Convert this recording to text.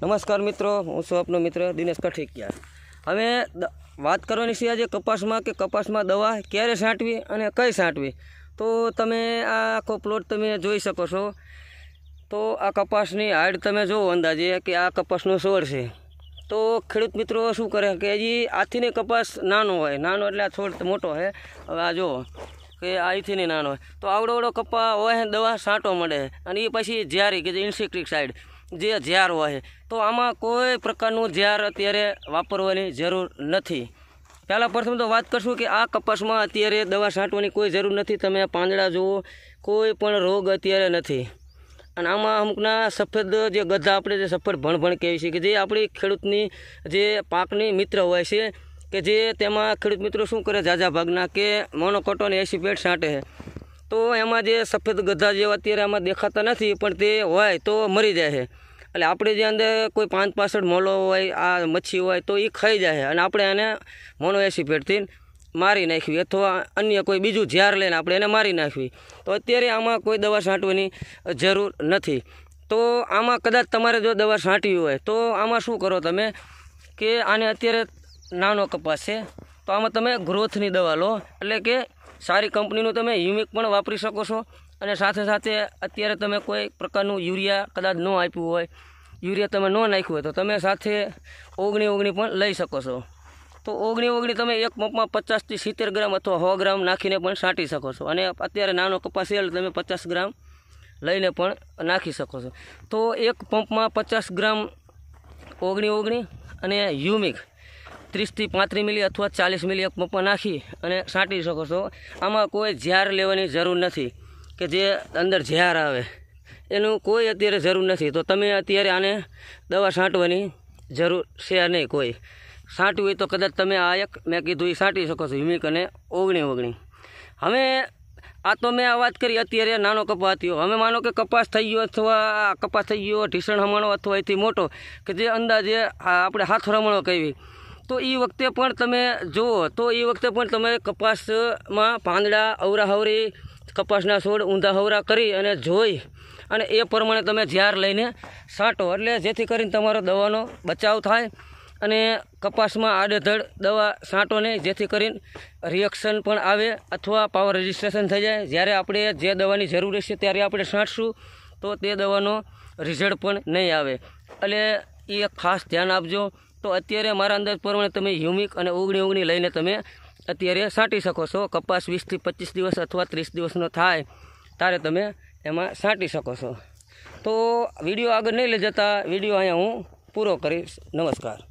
નમસ્કાર મિત્રો હું છું આપનો મિત્ર દિનેશ કઠિકિયા હવે વાત કરવાની છે આજે કપાસમાં કે કપાસમાં દવા ક્યારે છાંટવી અને કઈ છાંટવી તો તમે આ આખો પ્લોટ તમે જોઈ શકો છો તો આ કપાસની હાઈટ તમે જુઓ અંદાજે કે આ કપાસનો છોડ છે તો ખેડૂત મિત્રો શું કરે કે હજી આથીને કપાસ નાનો હોય નાનો એટલે આ છોડ મોટો હોય હવે આ જુઓ કે અહીંથી નહીં નાનો હોય તો આવડો આવડો કપા હોય દવા છાંટો મળે અને એ પછી જ્યારે કે જે ઇન્સેક્ટિક સાઈડ જે ઝેર હોય તો આમાં કોઈ પ્રકારનું ઝેર અત્યારે વાપરવાની જરૂર નથી પહેલાં પ્રથમ તો વાત કરશું કે આ કપાસમાં અત્યારે દવા છાંટવાની કોઈ જરૂર નથી તમે પાંદડા જુઓ કોઈ પણ રોગ અત્યારે નથી અને આમાં અમુકના સફેદ જે ગધા આપણે જે સફેદ ભણભણ કહેવી છે કે જે આપણી ખેડૂતની જે પાકની મિત્ર હોય છે કે જે તેમાં ખેડૂત મિત્રો શું કરે ઝાઝા ભાગના કે મોનોકોટોન એસી પેટ છાંટે તો એમાં જે સફેદ ગધા જેવા અત્યારે આમાં દેખાતા નથી પણ તે હોય તો મરી જાય છે એટલે આપણે જે અંદર કોઈ પાંચ પાસઠ મોલો હોય આ મચ્છી હોય તો એ ખાઈ જાય અને આપણે એને મોનો એસિપેટથી મારી નાખવી અથવા અન્ય કોઈ બીજું ઝેર લઈને આપણે એને મારી નાખવી તો અત્યારે આમાં કોઈ દવા છાંટવાની જરૂર નથી તો આમાં કદાચ તમારે જો દવા છાંટવી હોય તો આમાં શું કરો તમે કે આને અત્યારે નાનો કપાસ છે તો આમાં તમે ગ્રોથની દવા લો એટલે કે સારી કંપનીનું તમે હ્યુમિક પણ વાપરી શકો છો અને સાથે સાથે અત્યારે તમે કોઈ પ્રકારનું યુરિયા કદાચ ન આપ્યું હોય યુરિયા તમે ન નાખ્યું હોય તો તમે સાથે ઓગણી ઓગણી પણ લઈ શકો છો તો ઓગણી ઓગણી તમે એક પંપમાં પચાસથી સિત્તેર ગ્રામ અથવા સો ગ્રામ નાખીને પણ છાંટી શકો છો અને અત્યારે નાનો કપાસ એટલે તમે પચાસ ગ્રામ લઈને પણ નાખી શકો છો તો એક પંપમાં પચાસ ગ્રામ ઓગણી ઓગણી અને હ્યુમિક ત્રીસથી પાંત્રીસ મિલી અથવા ચાલીસ મિલી એક પંપમાં નાખી અને છાંટી શકો છો આમાં કોઈ ઝેર લેવાની જરૂર નથી કે જે અંદર ઝાર આવે એનું કોઈ અત્યારે જરૂર નથી તો તમે અત્યારે આને દવા છાંટવાની જરૂર છે નહીં કોઈ છાંટવી હોય તો કદાચ તમે આ એક મેં કીધું એ છાંટી શકો છો હ્યુમિક અને ઓગણી ઓગણી હવે આ તો મેં આ વાત કરી અત્યારે નાનો કપાસ થયો હવે માનો કે કપાસ થઈ ગયો અથવા કપાસ થઈ ગયો ઢીસણ હમણો અથવા એથી મોટો કે જે અંદાજે આપણે હાથ રમણો કહેવી તો એ વખતે પણ તમે જુઓ તો એ વખતે પણ તમે કપાસમાં પાંદડા અવરાહવરી કપાસના છોડ ઊંધા હવરા કરી અને જોઈ અને એ પ્રમાણે તમે ઝાર લઈને છાંટો એટલે જેથી કરીને તમારો દવાનો બચાવ થાય અને કપાસમાં આડેધડ દવા છાંટો નહીં જેથી કરીને રિએક્શન પણ આવે અથવા પાવર રજિસ્ટ્રેશન થઈ જાય જ્યારે આપણે જે દવાની જરૂર છે ત્યારે આપણે છાંટશું તો તે દવાનો રિઝલ્ટ પણ નહીં આવે એટલે એ ખાસ ધ્યાન આપજો તો અત્યારે મારા અંદાજ પ્રમાણે તમે હ્યુમિક અને ઓગણી ઓગણી લઈને તમે અત્યારે સાંટી શકો છો કપાસ વીસથી પચીસ દિવસ અથવા ત્રીસ દિવસનો થાય ત્યારે તમે એમાં સાંટી શકો છો તો વિડીયો આગળ નહીં લઈ જતા વિડીયો અહીંયા હું પૂરો કરીશ નમસ્કાર